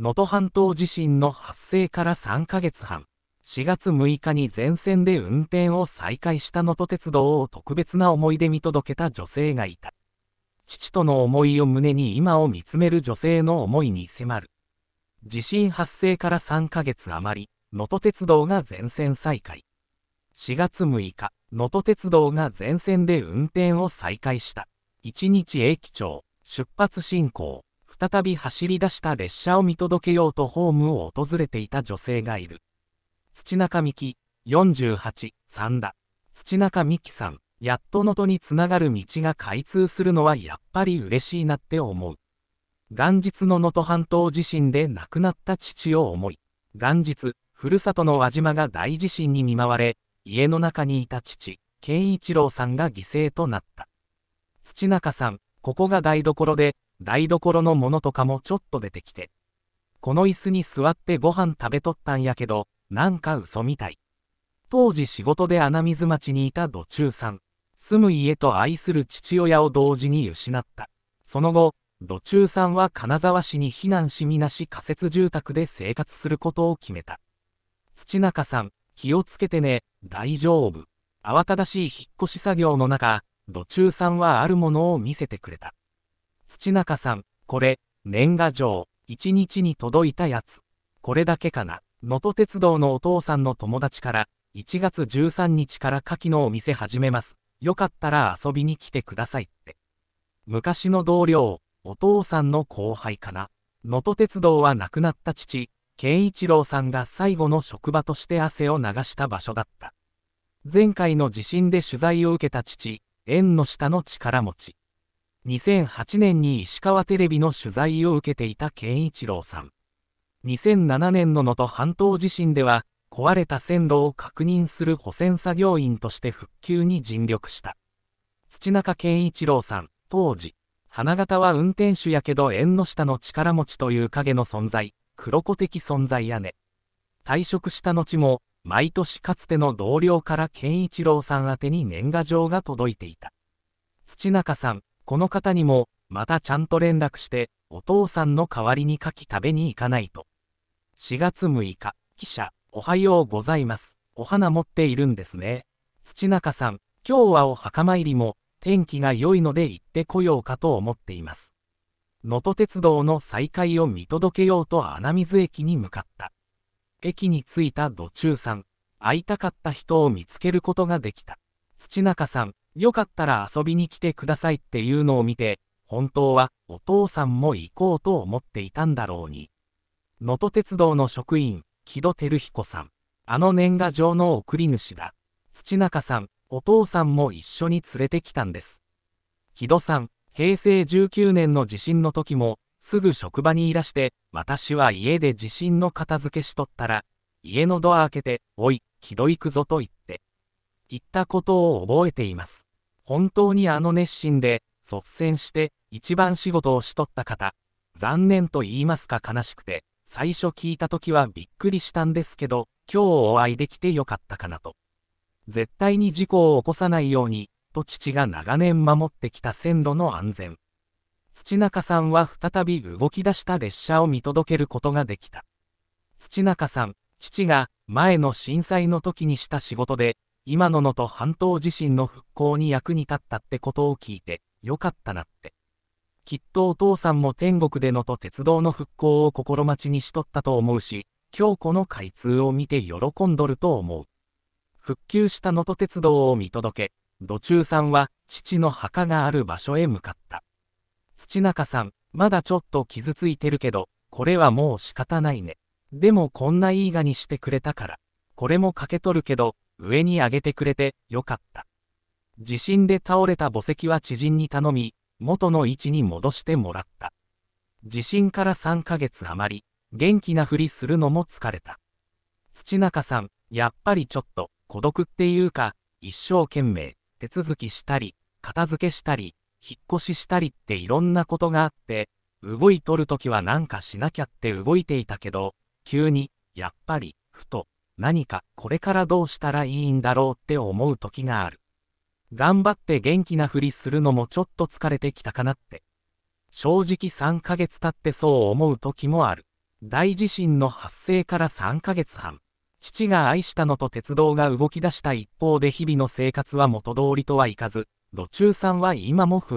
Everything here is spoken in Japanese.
能登半島地震の発生から3ヶ月半、4月6日に全線で運転を再開した能登鉄道を特別な思いで見届けた女性がいた。父との思いを胸に今を見つめる女性の思いに迫る。地震発生から3ヶ月余り、能登鉄道が全線再開。4月6日、能登鉄道が全線で運転を再開した。1日駅長、出発進行。再び走り出した列車を見届けようとホームを訪れていた女性がいる。土中美希、48、3だ。土中美希さん、やっと能登につながる道が開通するのはやっぱり嬉しいなって思う。元日の能登半島地震で亡くなった父を思い、元日、ふるさとの輪島が大地震に見舞われ、家の中にいた父、健一郎さんが犠牲となった。土中さん、ここが台所で、台所のものとかもちょっと出てきて。この椅子に座ってご飯食べとったんやけど、なんか嘘みたい。当時仕事で穴水町にいた土中さん。住む家と愛する父親を同時に失った。その後、土中さんは金沢市に避難しみなし仮設住宅で生活することを決めた。土中さん、気をつけてね、大丈夫。慌ただしい引っ越し作業の中、土中さんはあるものを見せてくれた。土中さん、これ、年賀状、一日に届いたやつ。これだけかな。能登鉄道のお父さんの友達から、1月13日から牡蠣のお店始めます。よかったら遊びに来てくださいって。昔の同僚、お父さんの後輩かな。能登鉄道は亡くなった父、健一郎さんが最後の職場として汗を流した場所だった。前回の地震で取材を受けた父、縁の下の力持ち。2008年に石川テレビの取材を受けていた健一郎さん。2007年の能登半島地震では、壊れた線路を確認する保線作業員として復旧に尽力した。土中健一郎さん、当時、花形は運転手やけど縁の下の力持ちという影の存在、黒子的存在やね。退職した後も、毎年かつての同僚から健一郎さん宛に年賀状が届いていた。土中さん、この方にも、またちゃんと連絡して、お父さんの代わりに牡蠣食べに行かないと。4月6日、記者、おはようございます。お花持っているんですね。土中さん、今日はお墓参りも、天気が良いので行ってこようかと思っています。能登鉄道の再開を見届けようと穴水駅に向かった。駅に着いた土中さん、会いたかった人を見つけることができた。土中さん、よかったら遊びに来てくださいっていうのを見て、本当はお父さんも行こうと思っていたんだろうに。能登鉄道の職員、木戸照彦さん。あの年賀状の送り主だ。土中さん、お父さんも一緒に連れてきたんです。木戸さん、平成19年の地震の時も、すぐ職場にいらして、私は家で地震の片付けしとったら、家のドア開けて、おい、木戸行くぞと言って、言ったことを覚えています。本当にあの熱心で、率先して、一番仕事をしとった方、残念と言いますか悲しくて、最初聞いた時はびっくりしたんですけど、今日お会いできてよかったかなと。絶対に事故を起こさないように、と父が長年守ってきた線路の安全。土中さんは再び動き出した列車を見届けることができた。土中さん、父が前の震災の時にした仕事で、今ののと半島地震の復興に役に立ったってことを聞いて、よかったなって。きっとお父さんも天国でのと鉄道の復興を心待ちにしとったと思うし、今日この開通を見て喜んどると思う。復旧した能登鉄道を見届け、土中さんは父の墓がある場所へ向かった。土中さん、まだちょっと傷ついてるけど、これはもう仕方ないね。でもこんないいがにしてくれたから。これもかけとるけど、上に上げてくれてよかった。地震で倒れた墓石は知人に頼み、元の位置に戻してもらった。地震から3ヶ月余り、元気なふりするのも疲れた。土中さん、やっぱりちょっと孤独っていうか、一生懸命手続きしたり、片付けしたり、引っ越ししたりっていろんなことがあって、動いとるときはなんかしなきゃって動いていたけど、急に、やっぱり、ふと、何かこれからどうしたらいいんだろうって思う時がある。頑張って元気なふりするのもちょっと疲れてきたかなって。正直3ヶ月経ってそう思う時もある。大地震の発生から3ヶ月半。父が愛したのと鉄道が動き出した一方で日々の生活は元通りとはいかず、路中さんは今も不安。